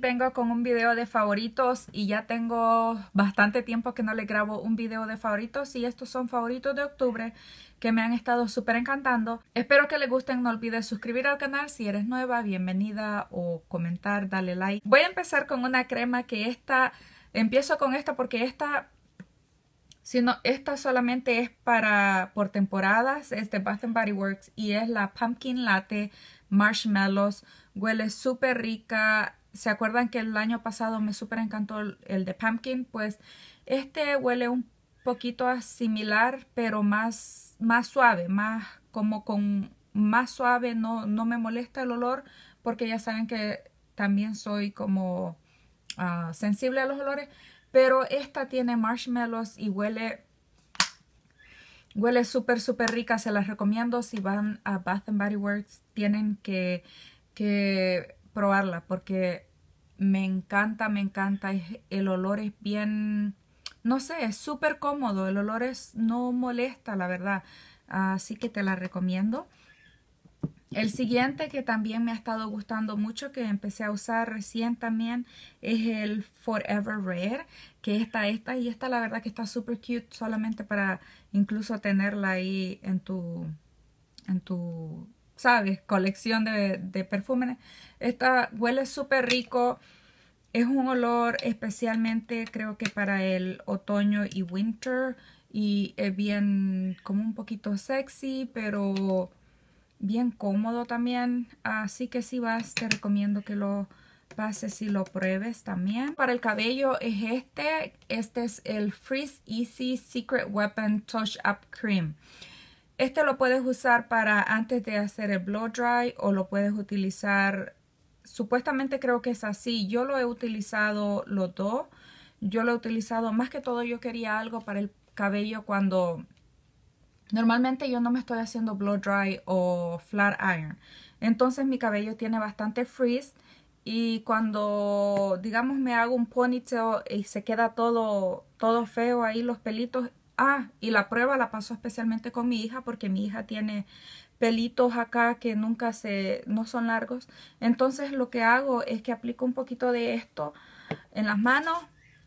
vengo con un video de favoritos y ya tengo bastante tiempo que no le grabo un video de favoritos y estos son favoritos de octubre que me han estado súper encantando. Espero que les gusten, no olvides suscribir al canal si eres nueva, bienvenida o comentar, dale like. Voy a empezar con una crema que esta, empiezo con esta porque esta, si no, esta solamente es para, por temporadas, es de Bath Body Works y es la Pumpkin Latte Marshmallows. Huele súper rica, ¿Se acuerdan que el año pasado me super encantó el, de pumpkin? Pues este huele un poquito similar, pero más, más suave, más como con más suave, no, no me molesta el olor, porque ya saben que también soy como ah, sensible a los olores, pero esta tiene marshmallows y huele huele súper súper rica, se las recomiendo si van a Bath Body Works tienen que, que probarla porque me encanta, me encanta. El olor es bien, no sé, es súper cómodo. El olor es, no molesta, la verdad. Así que te la recomiendo. El siguiente que también me ha estado gustando mucho, que empecé a usar recién también, es el Forever Rare, que está esta y esta la verdad que está súper cute solamente para incluso tenerla ahí en tu, en tu ¿sabes? Colección de, de Esta huele súper rico. Es un olor especialmente creo que para el otoño y winter. Y es bien como un poquito sexy, pero bien cómodo también. Así que si vas, te recomiendo que lo pases y lo pruebes también. Para el cabello es este. Este es el Freeze Easy Secret Weapon Touch Up Cream. Este lo puedes usar para antes de hacer el blow dry o lo puedes utilizar, supuestamente creo que es así. Yo lo he utilizado los dos. Yo lo he utilizado, más que todo yo quería algo para el cabello cuando... Normalmente yo no me estoy haciendo blow dry o flat iron. Entonces mi cabello tiene bastante frizz y cuando digamos me hago un ponytail y se queda todo todo feo ahí los pelitos Ah, y la prueba la pasó especialmente con mi hija porque mi hija tiene pelitos acá que nunca se, no son largos. Entonces lo que hago es que aplico un poquito de esto en las manos,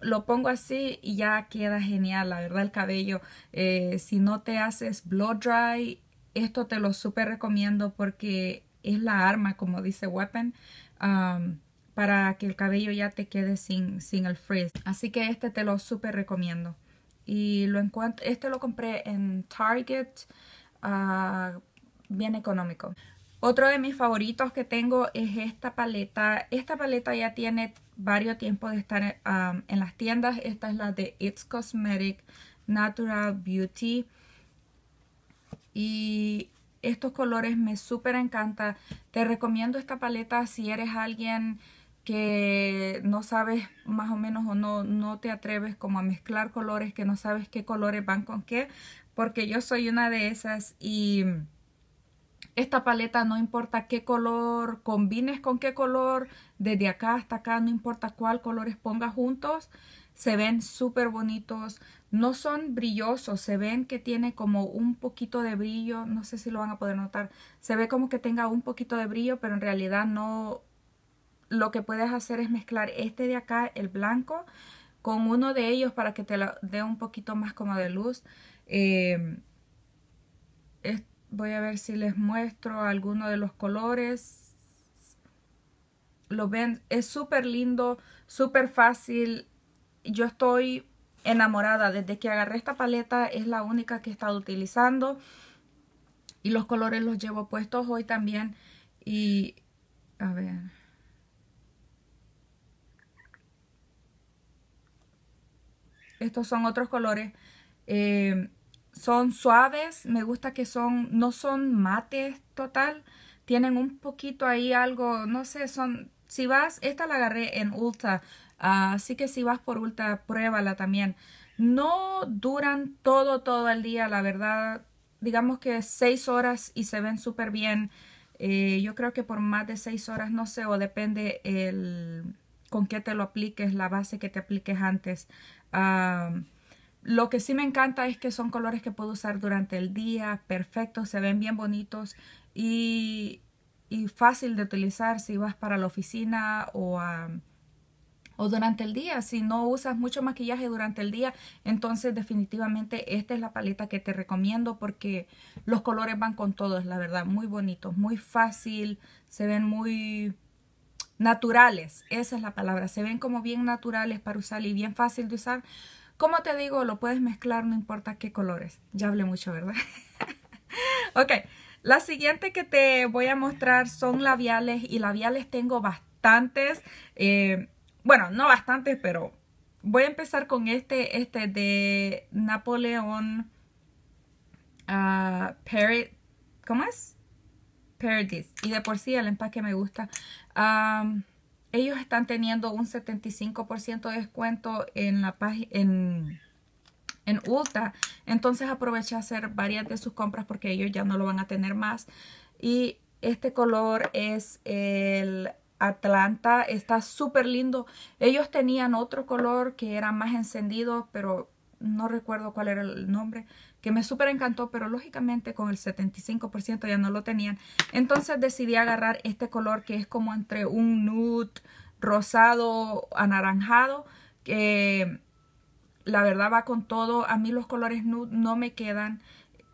lo pongo así y ya queda genial, la verdad el cabello. Eh, si no te haces blow dry, esto te lo súper recomiendo porque es la arma, como dice Weapon. Um, para que el cabello ya te quede sin, sin el frizz. Así que este te lo súper recomiendo. Y lo encuentro, este lo compré en Target, ah, bien económico. Otro de mis favoritos que tengo es esta paleta. Esta paleta ya tiene varios tiempos de estar en las tiendas. Esta es la de It's Cosmetic Natural Beauty. Y estos colores me súper encanta. Te recomiendo esta paleta si eres alguien que no sabes más o menos o no, no te atreves como a mezclar colores, que no sabes qué colores van con qué, porque yo soy una de esas y esta paleta no importa qué color combines con qué color, desde acá hasta acá, no importa cuál colores pongas juntos, se ven súper bonitos, no son brillosos, se ven que tiene como un poquito de brillo, no sé si lo van a poder notar, se ve como que tenga un poquito de brillo, pero en realidad no, lo que puedes hacer es mezclar este de acá, el blanco, con uno de ellos para que te dé un poquito más como de luz. Em, voy a ver si les muestro alguno de los colores. Lo ven, es súper lindo, súper fácil. Yo estoy enamorada desde que agarré esta paleta, es la única que he estado utilizando. Y los colores los llevo puestos hoy también. Y a ver, estos son otros colores. Eh, son suaves, me gusta que son, no son mates total, tienen un poquito ahí algo, no sé, son, si vas, esta la agarré en Ulta, así que si vas por Ulta, pruébala también. No duran todo, todo el día, la verdad, digamos que seis horas y se ven súper bien. Eh, yo creo que por más de seis horas, no sé, o depende el con qué te lo apliques, la base que te apliques antes. lo que sí me encanta es que son colores que puedo usar durante el día, perfectos, se ven bien bonitos y, y, fácil de utilizar si vas para la oficina o, o durante el día. Si no usas mucho maquillaje durante el día, entonces definitivamente esta es la paleta que te recomiendo porque los colores van con todos, la verdad, muy bonitos, muy fácil, se ven muy naturales, esa es la palabra, se ven como bien naturales para usar y bien fácil de usar. Como te digo, lo puedes mezclar, no importa qué colores. Ya hablé mucho, ¿verdad? ok, la siguiente que te voy a mostrar son labiales y labiales tengo bastantes, eh, bueno, no bastantes, pero voy a empezar con este, este de Napoleón ah, Perry, ¿cómo es? Y de por sí el empaque me gusta. ellos están teniendo un 75% de descuento en la en, en Ulta. Entonces aproveché a hacer varias de sus compras porque ellos ya no lo van a tener más. Y este color es el Atlanta. Está súper lindo. Ellos tenían otro color que era más encendido, pero no recuerdo cuál era el nombre que me super encantó, pero lógicamente con el 75% ya no lo tenían. Entonces decidí agarrar este color que es como entre un nude rosado, anaranjado, que la verdad va con todo. A mí los colores nude no me quedan,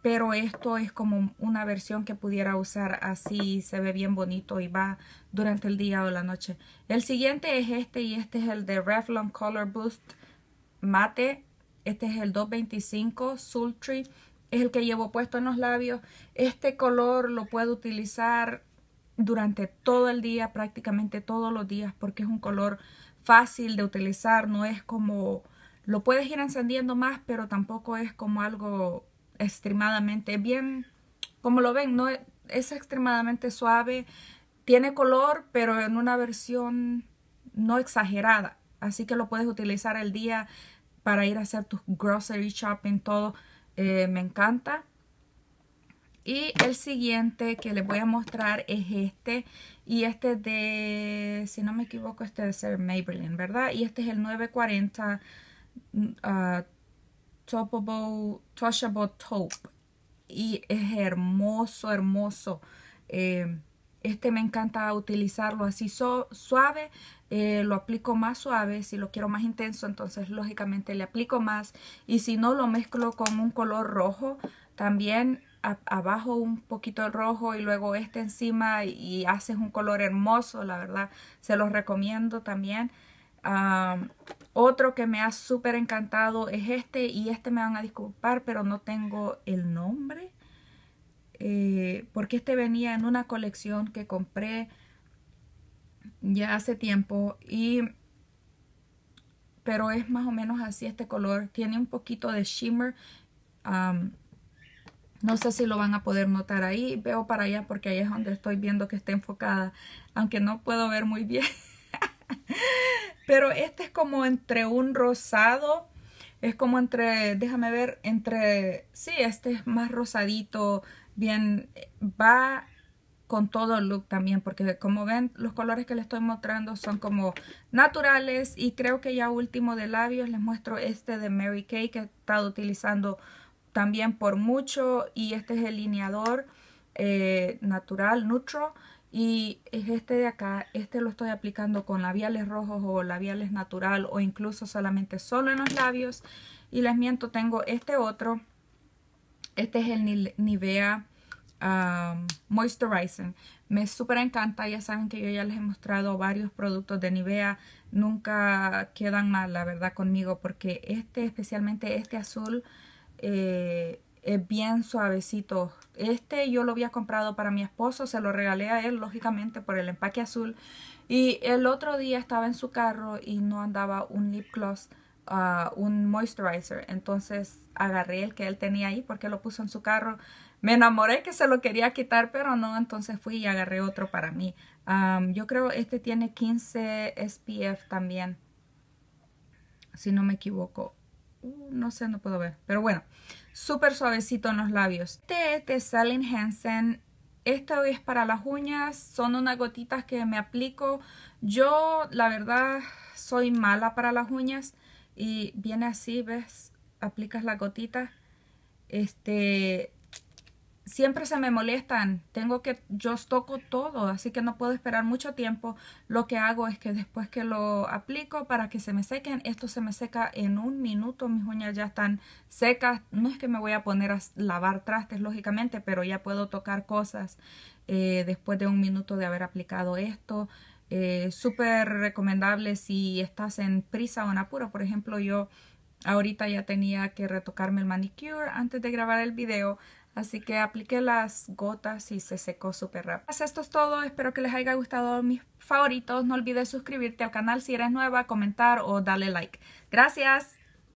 pero esto es como una versión que pudiera usar así, se ve bien bonito y va durante el día o la noche. El siguiente es este y este es el de Revlon Color Boost Mate este es el 225 Sultry. Es el que llevo puesto en los labios. Este color lo puedo utilizar durante todo el día, prácticamente todos los días, porque es un color fácil de utilizar. No es como... Lo puedes ir encendiendo más, pero tampoco es como algo extremadamente bien... Como lo ven, no es extremadamente suave. Tiene color, pero en una versión no exagerada. Así que lo puedes utilizar el día para ir a hacer tus grocery shopping, todo. Eh, me encanta. Y el siguiente que les voy a mostrar es este. Y este de, si no me equivoco, este de ser Maybelline, ¿verdad? Y este es el 940 uh, mm, ah, Touchable Taupe. Y es hermoso, hermoso. Eh, este me encanta utilizarlo así suave eh, lo aplico más suave, si lo quiero más intenso, entonces lógicamente le aplico más. Y si no, lo mezclo con un color rojo, también abajo un poquito rojo y luego este encima y, haces un color hermoso, la verdad, se los recomiendo también. otro que me ha súper encantado es este y este me van a disculpar, pero no tengo el nombre. Eh, porque este venía en una colección que compré ya hace tiempo y pero es más o menos así este color tiene un poquito de shimmer um, no sé si lo van a poder notar ahí veo para allá porque ahí es donde estoy viendo que está enfocada aunque no puedo ver muy bien pero este es como entre un rosado es como entre déjame ver entre sí este es más rosadito bien va con todo el look también, porque como ven, los colores que les estoy mostrando son como naturales y creo que ya último de labios les muestro este de Mary Kay que he estado utilizando también por mucho y este es el lineador eh, natural, neutro y es este de acá, este lo estoy aplicando con labiales rojos o labiales natural o incluso solamente solo en los labios y les miento, tengo este otro, este es el Nivea um, Moisturizing. Me súper encanta, ya saben que yo ya les he mostrado varios productos de Nivea, nunca quedan mal, la verdad, conmigo, porque este, especialmente este azul, eh, es bien suavecito. Este yo lo había comprado para mi esposo, se lo regalé a él, lógicamente, por el empaque azul. Y el otro día estaba en su carro y no andaba un lip gloss, ah, un moisturizer. Entonces agarré el que él tenía ahí porque lo puso en su carro me enamoré que se lo quería quitar, pero no, entonces fui y agarré otro para mí. yo creo este tiene 15 SPF también, si no me equivoco. Uh, no sé, no puedo ver, pero bueno, súper suavecito en los labios. Este es de Hansen. Esta es para las uñas, son unas gotitas que me aplico. Yo, la verdad, soy mala para las uñas y viene así, ¿ves? Aplicas la gotita. Este, siempre se me molestan. Tengo que, yo toco todo, así que no puedo esperar mucho tiempo. Lo que hago es que después que lo aplico para que se me sequen, esto se me seca en un minuto. Mis uñas ya están secas. No es que me voy a poner a lavar trastes, lógicamente, pero ya puedo tocar cosas eh, después de un minuto de haber aplicado esto. Eh, súper recomendable si estás en prisa o en apuro. Por ejemplo, yo ahorita ya tenía que retocarme el manicure antes de grabar el video Así que apliqué las gotas y se secó súper rápido. Pues esto es todo, espero que les haya gustado mis favoritos. No olvides suscribirte al canal si eres nueva, comentar o darle like. Gracias.